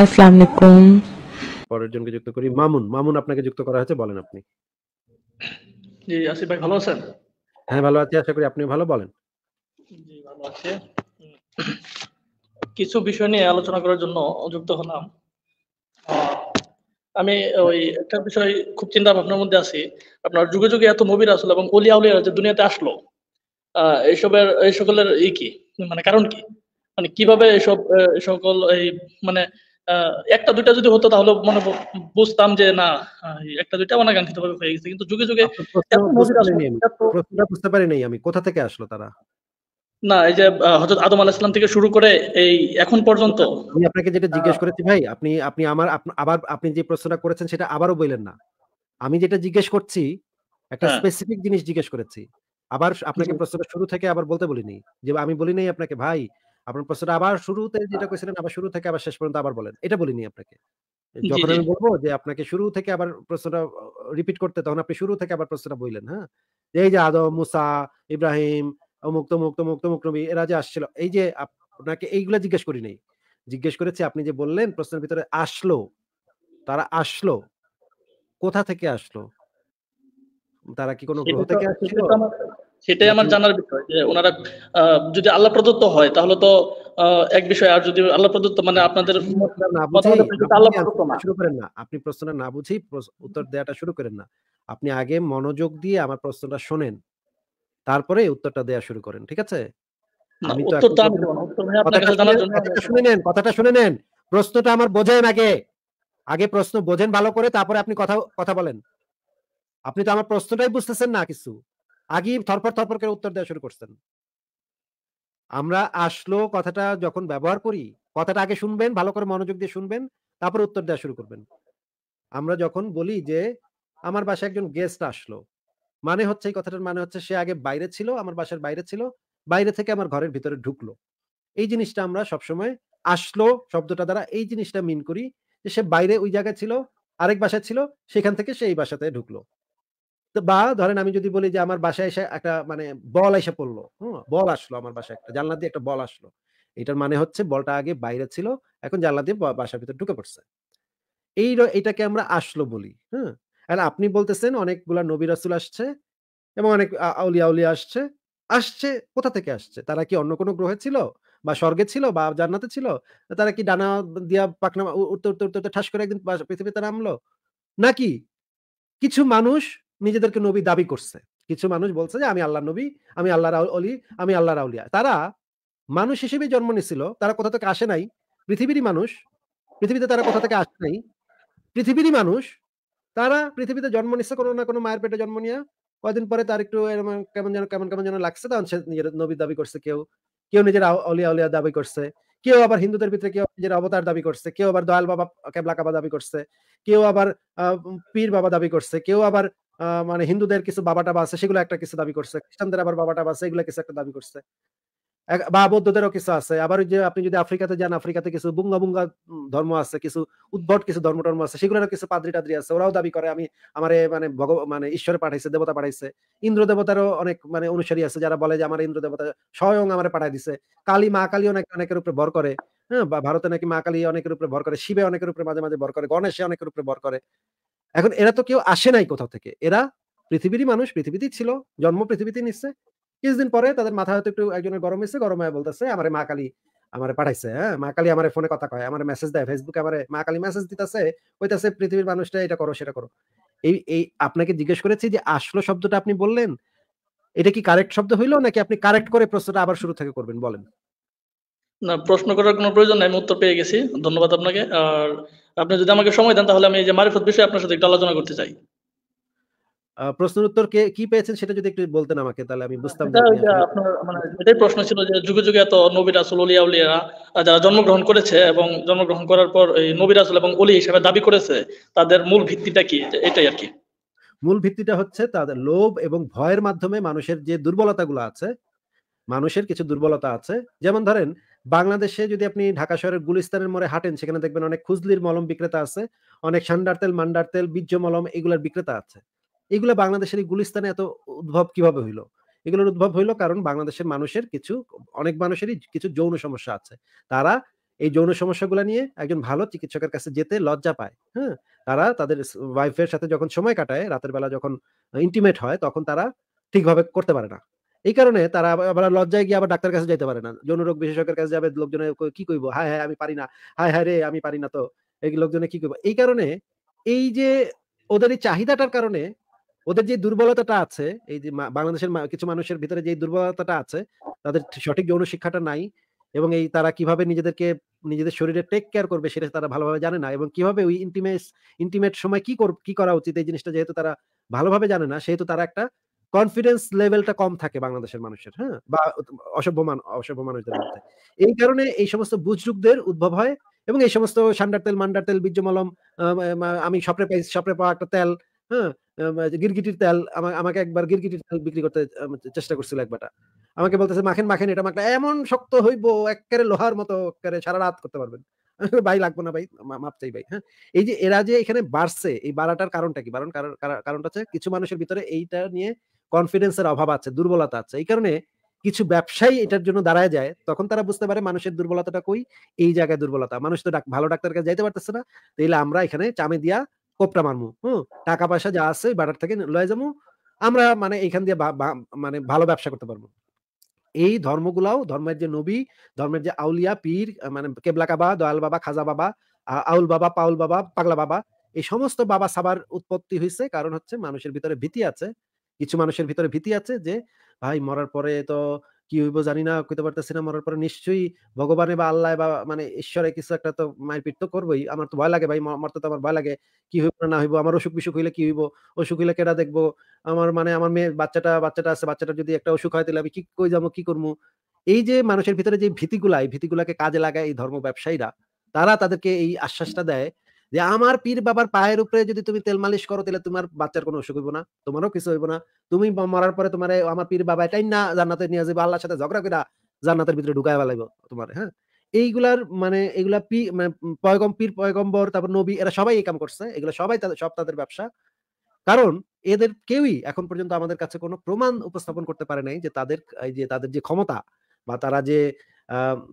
আসসালামু আলাইকুম পরের জনকে যুক্ত করি মামুন মামুন আপনাকে যুক্ত করা হয়েছে বলেন আপনি জি আসিফ ভাই ভালো আছেন হ্যাঁ ভালো আছি আশা করি আপনি ভালো বলেন জি ভালো আছি কিছু বিষয় নিয়ে আলোচনা করার জন্য যুক্ত হলাম আমি ওই একটা বিষয় খুব চিন্তা ভাবনার মধ্যে আছি আপনার যুগে যুগে এত মুভির আসলো এবং অলিয়া উলিয়া যে দুনিয়াতে আসলো এইসবের এই সকলের ই কি মানে কারণ কি মানে কিভাবে এসব সকল এই মানে একটা দুইটা যদি হতো তাহলে মনে বুঝতাম যে না একটা দুইটা অনাকাঙ্ক্ষিত ভাবে হয়ে গেছে কিন্তু যুগে যুগে বুঝতে পারি নাই আমি কোথা থেকে আসলো তারা না এই যে হযরত আদম আলাইহিস সালাম থেকে শুরু করে এই এখন পর্যন্ত আমি আপনাকে যেটা জিজ্ঞেস করেছি ভাই আপনি আপনি আমার আবার আপনি যে প্রশ্নটা করেছেন সেটা আবারও বললেন না আমি যেটা জিজ্ঞেস করছি একটা স্পেসিফিক হ্যাঁ। জিনিস জিজ্ঞেস করেছি আবার আপনাকে প্রশ্নটা শুরু থেকে আবার বলতে বলিনি যে আমি বলি নাই আপনাকে ভাই আপনার প্রশ্নটা আবার শুরুতে যেটা কইছিলেন আবার শুরু থেকে আবার শেষ পর্যন্ত আবার বলেন এটা বলিনি আপনাকে যখন আমি বলবো যে আপনাকে শুরু থেকে আবার প্রশ্নটা রিপিট করতে তখন আপনি শুরু থেকে আবার প্রশ্নটা বললেন হ্যাঁ এই যে আদম মুসা ইব্রাহিম অমুক মুক্ত মুক্ত তমুক নবী এরা যে আসছিল এই যে আপনাকে এইগুলা জিজ্ঞেস করি নাই জিজ্ঞেস করেছি আপনি যে বললেন প্রশ্নের ভিতরে আসলো তারা আসলো কোথা থেকে আসলো তারা কি কোনো গ্রহ থেকে আসছিল সেটাই আমার জানার বিষয় যে ওনারা যদি আল্লাহ প্রদত্ত হয় তাহলে তো এক বিষয় আর যদি আল্লাহ প্রদত্ত মানে আপনাদের শুরু করেন না আপনি প্রশ্নটা না বুঝেই উত্তর দেওয়াটা শুরু করেন না আপনি আগে মনোযোগ দিয়ে আমার প্রশ্নটা শোনেন তারপরে উত্তরটা দেয়া শুরু করেন ঠিক আছে আমি তো শুনে নেন কথাটা শুনে নেন প্রশ্নটা আমার বোঝেন আগে আগে প্রশ্ন বোঝেন ভালো করে তারপরে আপনি কথা কথা বলেন আপনি তো আমার প্রশ্নটাই বুঝতেছেন না কিছু আগেই থরপর থরপর করে উত্তর দেওয়া শুরু করছেন আমরা আসলো কথাটা যখন ব্যবহার করি কথাটা আগে শুনবেন ভালো করে মনোযোগ দিয়ে শুনবেন তারপর উত্তর দেওয়া শুরু করবেন আমরা যখন বলি যে আমার বাসায় একজন গেস্ট আসলো মানে হচ্ছে এই কথাটার মানে হচ্ছে সে আগে বাইরে ছিল আমার বাসার বাইরে ছিল বাইরে থেকে আমার ঘরের ভিতরে ঢুকলো এই জিনিসটা আমরা সবসময় আসলো শব্দটা দ্বারা এই জিনিসটা মিন করি যে সে বাইরে ওই জায়গায় ছিল আরেক বাসায় ছিল সেখান থেকে সে এই বাসাতে ঢুকলো তো বা ধরেন আমি যদি বলি যে আমার বাসায় এসে একটা মানে বল এসে পড়লো হ্যাঁ বল আসলো আমার বাসায় একটা জানলা দিয়ে একটা বল আসলো এটার মানে হচ্ছে বলটা আগে বাইরে ছিল এখন জানলা দিয়ে বাসার ভিতরে ঢুকে পড়ছে এই এটাকে আমরা আসলো বলি হ্যাঁ আর আপনি বলতেছেন অনেকগুলা নবী রাসুল আসছে এবং অনেক আউলিয়া আউলিয়া আসছে আসছে কোথা থেকে আসছে তারা কি অন্য কোনো গ্রহে ছিল বা স্বর্গে ছিল বা জান্নাতে ছিল তারা কি ডানা দিয়া পাকনা উত্তর উত্তর উত্তর ঠাস করে একদিন পৃথিবীতে নামলো নাকি কিছু মানুষ নিজেদেরকে নবী দাবি করছে কিছু মানুষ বলছে যে আমি আল্লাহ নবী আমি আল্লাহ অলি আমি আল্লাহ রাউলিয়া তারা মানুষ হিসেবে জন্ম নিয়েছিল তারা কোথা থেকে আসে নাই পৃথিবীরই মানুষ পৃথিবীতে তারা কোথা থেকে আসে নাই পৃথিবীরই মানুষ তারা পৃথিবীতে জন্ম নিচ্ছে কোনো না কোনো মায়ের পেটে জন্ম নিয়ে কয়েকদিন পরে তার একটু কেমন যেন কেমন কেমন যেন লাগছে তখন সে নিজের নবী দাবি করছে কেউ কেউ নিজের অলিয়া অলিয়া দাবি করছে কেউ আবার হিন্দুদের ভিতরে কেউ নিজের অবতার দাবি করছে কেউ আবার দয়াল বাবা কেবলা কাবা দাবি করছে কেউ আবার পীর বাবা দাবি করছে কেউ আবার মানে হিন্দুদের কিছু বাবা টাবা আছে সেগুলো একটা কিছু দাবি করছে খ্রিস্টানদের আবার বাবা টাবা আছে এগুলো কিছু একটা দাবি করছে বা বৌদ্ধদেরও কিছু আছে আবার যে আপনি যদি আফ্রিকাতে যান আফ্রিকাতে কিছু বুঙ্গা বুঙ্গা ধর্ম আছে কিছু উদ্ভট কিছু ধর্ম টর্ম আছে সেগুলোরও কিছু পাদ্রি টাদ্রি আছে ওরাও দাবি করে আমি আমার মানে ভগ মানে ঈশ্বর পাঠাইছে দেবতা পাঠাইছে ইন্দ্র দেবতারও অনেক মানে অনুসারী আছে যারা বলে যে আমার ইন্দ্র দেবতা স্বয়ং আমার পাঠাই দিছে কালী মা কালী অনেক অনেকের উপরে ভর করে হ্যাঁ বা ভারতে নাকি মা কালী অনেকের উপরে ভর করে শিবে অনেকের উপরে মাঝে মাঝে ভর করে গণেশে অনেকের উপরে ভর করে এখন এরা তো কেউ আসে নাই কোথাও থেকে এরা পৃথিবীরই মানুষ পৃথিবীতেই ছিল জন্ম পৃথিবীতেই নিচ্ছে কিছুদিন পরে তাদের মাথা হয়তো একটু একজনের গরম হয়েছে গরম হয়ে বলতেছে আমার মা কালী আমার পাঠাইছে হ্যাঁ মা কালী আমার ফোনে কথা কয় আমার মেসেজ দেয় ফেসবুকে আমার মা কালী মেসেজ দিতেছে কইতাছে পৃথিবীর মানুষটা এটা করো সেটা করো এই এই আপনাকে জিজ্ঞেস করেছি যে আসলো শব্দটা আপনি বললেন এটা কি কারেক্ট শব্দ হইলো নাকি আপনি কারেক্ট করে প্রশ্নটা আবার শুরু থেকে করবেন বলেন না প্রশ্ন করার কোনো প্রয়োজন নাই আমি উত্তর পেয়ে গেছি ধন্যবাদ আপনাকে আর আপনি যদি আমাকে সময় দেন তাহলে আমি এই যে মারিফত বিষয়ে আপনার সাথে একটু আলোচনা করতে চাই প্রশ্নের উত্তর কে কি পেয়েছেন সেটা যদি একটু বলতেন আমাকে তাহলে আমি বুঝতাম মানে এটাই প্রশ্ন ছিল যে যুগে যুগে এত নবী রাসুল অলি আউলিয়ারা যারা জন্মগ্রহণ করেছে এবং জন্মগ্রহণ করার পর এই নবী রাসুল এবং অলি হিসেবে দাবি করেছে তাদের মূল ভিত্তিটা কি এটাই আর কি মূল ভিত্তিটা হচ্ছে তাদের লোভ এবং ভয়ের মাধ্যমে মানুষের যে দুর্বলতাগুলো আছে মানুষের কিছু দুর্বলতা আছে যেমন ধরেন বাংলাদেশে যদি আপনি ঢাকা শহরের গুলিস্তানের মোড়ে হাঁটেন সেখানে দেখবেন অনেক খুজলির মলম বিক্রেতা আছে অনেক সান্ডার তেল মান্ডার তেল বীর্য মলম এগুলার বিক্রেতা আছে এগুলো বাংলাদেশের গুলিস্তানে এত উদ্ভব কিভাবে হইলো এগুলোর উদ্ভব হইলো কারণ বাংলাদেশের মানুষের কিছু অনেক মানুষেরই কিছু যৌন সমস্যা আছে তারা এই যৌন সমস্যাগুলো নিয়ে একজন ভালো চিকিৎসকের কাছে যেতে লজ্জা পায় হ্যাঁ তারা তাদের ওয়াইফের সাথে যখন সময় কাটায় রাতের বেলা যখন ইন্টিমেট হয় তখন তারা ঠিকভাবে করতে পারে না এই কারণে তারা আবার লজ্জায় গিয়ে আবার ডাক্তার কাছে যেতে পারে না যৌনরোগ বিশেষজ্ঞের কাছে যাবে লোকজনে কি কইব হায় হ্যাঁ আমি পারি না হায় হ্যাঁ রে আমি পারি না তো এই লোকজনে কি কইব এই কারণে এই যে ওদের এই চাহিদাটার কারণে ওদের যে দুর্বলতাটা আছে এই যে বাংলাদেশের কিছু মানুষের ভিতরে যে দুর্বলতাটা আছে তাদের সঠিক যৌন শিক্ষাটা নাই এবং এই তারা কিভাবে নিজেদেরকে নিজেদের শরীরে টেক কেয়ার করবে সেটা তারা ভালোভাবে জানে না এবং কিভাবে ওই ইন্টিমেট ইন্টিমেট সময় কি কি করা উচিত এই জিনিসটা যেহেতু তারা ভালোভাবে জানে না সেহেতু তারা একটা কনফিডেন্স লেভেলটা কম থাকে বাংলাদেশের মানুষের হ্যাঁ বা অসভ্য মান অসভ্য মানুষদের মধ্যে এই কারণে এই সমস্ত বুজরুকদের উদ্ভব হয় এবং এই সমস্ত সান্ডার তেল মান্ডার তেল বীর্য মলম আমি সপরে পাই সপরে পাওয়া একটা তেল হ্যাঁ গিরগিটির তেল আমাকে একবার গিরগিটির তেল বিক্রি করতে চেষ্টা করছিল একবারটা আমাকে বলতেছে মাখেন মাখেন এটা মাখলে এমন শক্ত হইব এককারে লোহার মতো এককারে সারা রাত করতে পারবেন ভাই লাগবো না ভাই মাপ চাই ভাই হ্যাঁ এই যে এরা যে এখানে বাড়ছে এই বাড়াটার কারণটা কি কারণ কারণটা হচ্ছে কিছু মানুষের ভিতরে এইটা নিয়ে কনফিডেন্সের অভাব আছে দুর্বলতা আছে এই কারণে কিছু ব্যবসায়ী এটার জন্য দাঁড়ায় যায় তখন তারা বুঝতে পারে মানুষের দুর্বলতাটা কই এই জায়গায় দুর্বলতা মানুষ তো ভালো ডাক্তার কাছে যাইতে পারতেছে না তাইলে আমরা এখানে চামে দিয়া কোপটা মারমু হম টাকা পয়সা যা আছে বাটার থেকে লয়ে যাবো আমরা মানে এখান দিয়ে মানে ভালো ব্যবসা করতে পারবো এই ধর্মগুলাও ধর্মের যে নবী ধর্মের যে আউলিয়া পীর মানে কেবলা কাবা দয়াল বাবা খাজা বাবা আউল বাবা পাউল বাবা পাগলা বাবা এই সমস্ত বাবা সাবার উৎপত্তি হয়েছে কারণ হচ্ছে মানুষের ভিতরে ভীতি আছে কিছু মানুষের ভিতরে ভীতি আছে যে ভাই মরার পরে তো কি হইব জানি না কইতে পারতেছি না মরার পরে নিশ্চয়ই ভগবানে বা আল্লাহ বা মানে ঈশ্বরে কিছু একটা তো মারপিট তো করবোই আমার তো ভয় লাগে ভাই মরতে তো আমার ভয় লাগে কি হইব না হইব আমার অসুখ বিসুখ হইলে কি হইব অসুখ হইলে কেটা দেখবো আমার মানে আমার মেয়ে বাচ্চাটা বাচ্চাটা আছে বাচ্চাটা যদি একটা অসুখ হয় তাহলে আমি কি কই যাবো কি করবো এই যে মানুষের ভিতরে যে ভীতিগুলা এই ভীতিগুলাকে কাজে লাগায় এই ধর্ম ব্যবসায়ীরা তারা তাদেরকে এই আশ্বাসটা দেয় যে আমার পীর বাবার পায়ের উপরে যদি তুমি তেল মালিশ করো তাহলে তোমার বাচ্চার কোনো অসুখ হইব না তোমারও কিছু হইব না তুমি মরার পরে তোমার আমার পীর বাবা এটাই না জান্নাতে নিয়ে যাবে আল্লাহর সাথে ঝগড়া করে জান্নাতের ভিতরে ঢুকায় লাগবে তোমার হ্যাঁ এইগুলার মানে এগুলা পি মানে পয়গম পীর পয়গম্বর তারপর নবী এরা সবাই এই কাম করছে এগুলো সবাই সব তাদের ব্যবসা কারণ এদের কেউই এখন পর্যন্ত আমাদের কাছে কোনো প্রমাণ উপস্থাপন করতে পারে নাই যে তাদের এই যে তাদের যে ক্ষমতা বা তারা যে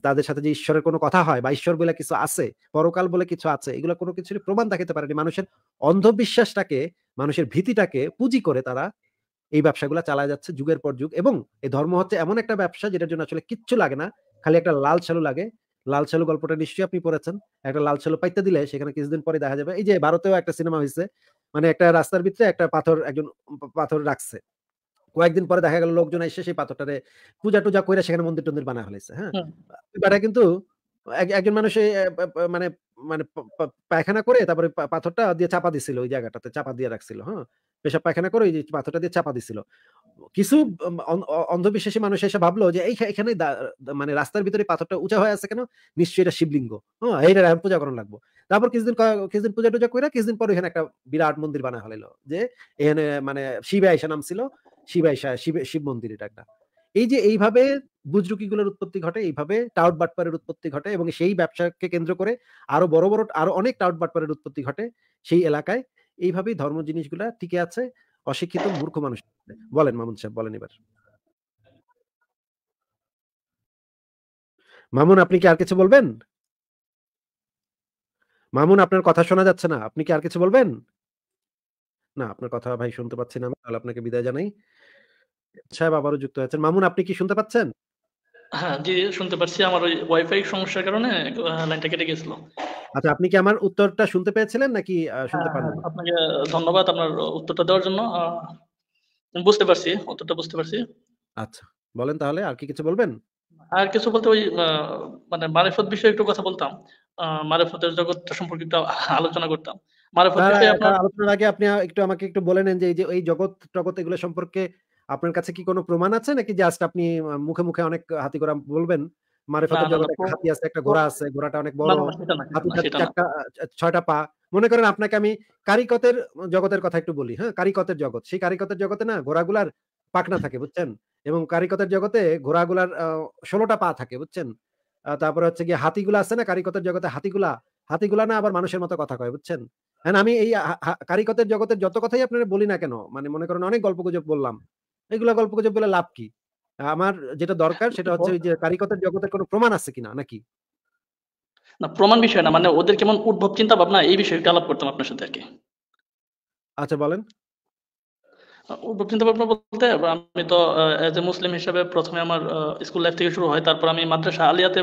তাদের সাথে যে ঈশ্বরের কোনো কথা হয় বা ঈশ্বর বলে কিছু আছে পরকাল বলে কিছু আছে এগুলো কোনো কিছুরই প্রমাণ দেখাতে পারেনি মানুষের অন্ধবিশ্বাসটাকে মানুষের ভীতিটাকে পুঁজি করে তারা এই ব্যবসাগুলো চালা যাচ্ছে যুগের পর যুগ এবং এই ধর্ম হচ্ছে এমন একটা ব্যবসা যেটার জন্য আসলে কিচ্ছু লাগে না খালি একটা লাল ছালু লাগে লাল ছালু গল্পটা নিশ্চয়ই আপনি পড়েছেন একটা লাল ছালু পাইতে দিলে সেখানে কিছুদিন পরে দেখা যাবে এই যে ভারতেও একটা সিনেমা হয়েছে মানে একটা রাস্তার ভিতরে একটা পাথর একজন পাথর রাখছে কয়েকদিন পরে দেখা গেল লোকজন এসে সেই পাথরটারে পূজা টুজা করে সেখানে মন্দির টন্দির বানা হয়েছে হ্যাঁ ব্যাটা কিন্তু একজন মানুষ মানে মানে পায়খানা করে তারপরে পাথরটা দিয়ে চাপা দিছিল ওই জায়গাটাতে চাপা দিয়ে রাখছিল হ্যাঁ পেশাব পায়খানা করে ওই পাথরটা দিয়ে চাপা দিছিল কিছু অন্ধবিশ্বাসী মানুষ এসে ভাবলো যে এখানে মানে রাস্তার ভিতরে পাথরটা উঁচা হয়ে আছে কেন নিশ্চয়ই এটা শিবলিঙ্গ হ্যাঁ এইটা এখন পূজা করানো লাগবো তারপর কিছুদিন কিছুদিন পূজা টুজা করে কিছুদিন পর এখানে একটা বিরাট মন্দির বানা হলো যে এখানে মানে শিবে আইসা নাম ছিল শিবাই শিব শিব মন্দিরে ডাকা এই যে এইভাবে বুজরুকিগুলোর উৎপত্তি ঘটে এইভাবে টাউট বাটপারের উৎপত্তি ঘটে এবং সেই ব্যবসাকে কেন্দ্র করে আরো বড় বড় আরো অনেক টাউট বাটপারের উৎপত্তি ঘটে সেই এলাকায় এইভাবেই ধর্ম জিনিসগুলা টিকে আছে অশিক্ষিত মূর্খ মানুষ বলেন মামুন সাহেব বলেন এবার মামুন আপনি কি আর কিছু বলবেন মামুন আপনার কথা শোনা যাচ্ছে না আপনি কি আর কিছু বলবেন না আপনার কথা ভাই শুনতে পাচ্ছি না আমি তাহলে আপনাকে বিদায় জানাই সাহেব আবারও যুক্ত মামুন আপনি কি শুনতে পাচ্ছেন হ্যাঁ জি শুনতে পাচ্ছি আমার ওই ওয়াইফাই সমস্যার কারণে লাইনটা কেটে গেছিল আচ্ছা আপনি কি আমার উত্তরটা শুনতে পেয়েছিলেন নাকি শুনতে হ্যাঁ, আপনাকে ধন্যবাদ আপনার উত্তরটা দেওয়ার জন্য বুঝতে পারছি উত্তরটা বুঝতে পারছি আচ্ছা বলেন তাহলে আর কি কিছু বলবেন আর কিছু বলতে ওই মানে মারেফত বিষয়ে একটু কথা বলতাম মারেফতের জগৎটা সম্পর্কে একটু আলোচনা করতাম মারেফত বিষয়ে আপনার আলোচনার আগে আপনি একটু আমাকে একটু বলে নেন যে এই যে এই জগৎ জগৎ এগুলো সম্পর্কে আপনার কাছে কি কোনো প্রমাণ আছে নাকি জাস্ট আপনি মুখে মুখে অনেক হাতি গোড়া বলবেন মারেফাতের জগতে একটা হাতি আছে একটা ঘোড়া আছে ঘোড়াটা অনেক বড় ছয়টা পা মনে করেন আপনাকে আমি কারিকতের জগতের কথা একটু বলি হ্যাঁ কারিকতের জগৎ সেই কারিকতের জগতে না ঘোড়াগুলার পাকনা থাকে বুঝছেন এবং কারিকতের জগতে ঘোড়াগুলার ষোলোটা পা থাকে বুঝছেন তারপরে হচ্ছে গিয়ে হাতিগুলা আছে না কারিকতের জগতে হাতিগুলা হাতিগুলা না আবার মানুষের মতো কথা কয় বুঝছেন হ্যাঁ আমি এই কারিকতের জগতের যত কথাই আপনারা বলি না কেন মানে মনে করেন অনেক গল্প গুজব বললাম এগুলো গল্প গুজব বলে লাভ কি আমার যেটা দরকার হ্যাঁ, সেটা হচ্ছে যে কারিকতার জগতের কোনো প্রমাণ আছে কিনা নাকি না প্রমাণ বিষয় না মানে ওদের কেমন উদ্ভব চিন্তা ভাবনা এই বিষয়ে আলাপ করতাম আপনার সাথে আরকি আচ্ছা বলেন উদ্ভব চিন্তা ভাবনা বলতে আমি তো এজ এ মুসলিম হিসেবে প্রথমে আমার স্কুল লাইফ থেকে শুরু হয় তারপর আমি মাদ্রাসা আলিয়াতে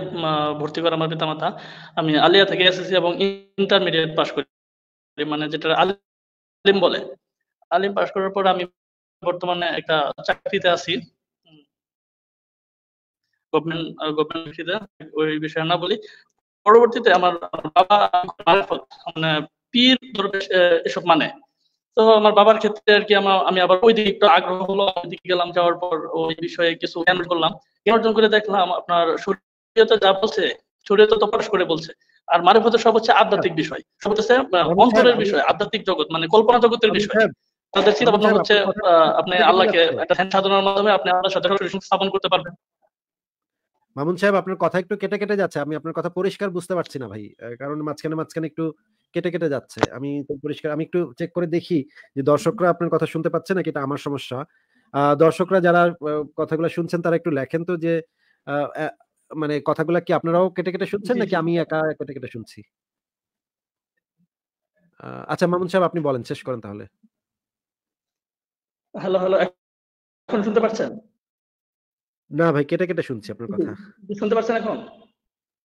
ভর্তি করে আমার পিতামাতা আমি আলিয়া থেকে এসএসসি এবং ইন্টারমিডিয়েট পাস করি মানে যেটা আলিম বলে আলিম পাস করার পর আমি বর্তমানে একটা চাকরিতে আছি গভর্নমেন্ট গভর্নমেন্ট ওই বিষয়ে না বলি পরবর্তীতে আমার বাবা মানে পীর এসব মানে তো আমার বাবার ক্ষেত্রে আর কি আমার আমি আবার ওই দিকে একটু আগ্রহ হলো দিকে গেলাম যাওয়ার পর ওই বিষয়ে কিছু জ্ঞান করলাম জ্ঞান অর্জন করে দেখলাম আপনার যা বলছে শরীয়তে তো পাশ করে বলছে আর মারিফতে সব হচ্ছে আধ্যাত্মিক বিষয় সব হচ্ছে হ্যাঁ, অন্তরের বিষয় আধ্যাত্মিক জগৎ মানে কল্পনা জগতের বিষয় তাদের চিন্তা ভাবনা হচ্ছে আপনি আল্লাহকে একটা ধ্যান সাধনার মাধ্যমে আপনি আল্লাহর সাথে রিলেশন স্থাপন করতে পারবেন মামুন সাহেব আপনার কথা একটু কেটে কেটে যাচ্ছে আমি আপনার কথা পরিষ্কার বুঝতে পারছি না ভাই কারণ মাঝখানে মাঝখানে একটু কেটে কেটে যাচ্ছে আমি পরিষ্কার আমি একটু চেক করে দেখি যে দর্শকরা আপনার কথা শুনতে পাচ্ছে নাকি এটা আমার সমস্যা দর্শকরা যারা কথাগুলো শুনছেন তারা একটু লেখেন তো যে মানে কথাগুলো কি আপনারাও কেটে কেটে শুনছেন নাকি আমি একা কেটে কেটে শুনছি আচ্ছা মামুন সাহেব আপনি বলেন শেষ করেন তাহলে হ্যালো হ্যালো এখন শুনতে পাচ্ছেন না ভাই কেটে কেটে শুনছি আপনার কথা শুনতে পাচ্ছেন এখন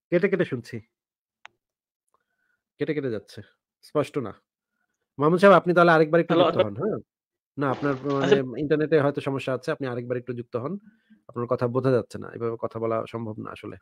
কেটে কেটে শুনছি কেটে কেটে যাচ্ছে স্পষ্ট না মামুন সাহেব আপনি তাহলে আরেকবার একটু যুক্ত আচ্ছা। হন হ্যাঁ না আপনার মানে ইন্টারনেটে আচ্ছা। হয়তো সমস্যা আছে আপনি আরেকবার একটু যুক্ত হন আপনার কথা বোঝা যাচ্ছে না এভাবে কথা বলা সম্ভব না আসলে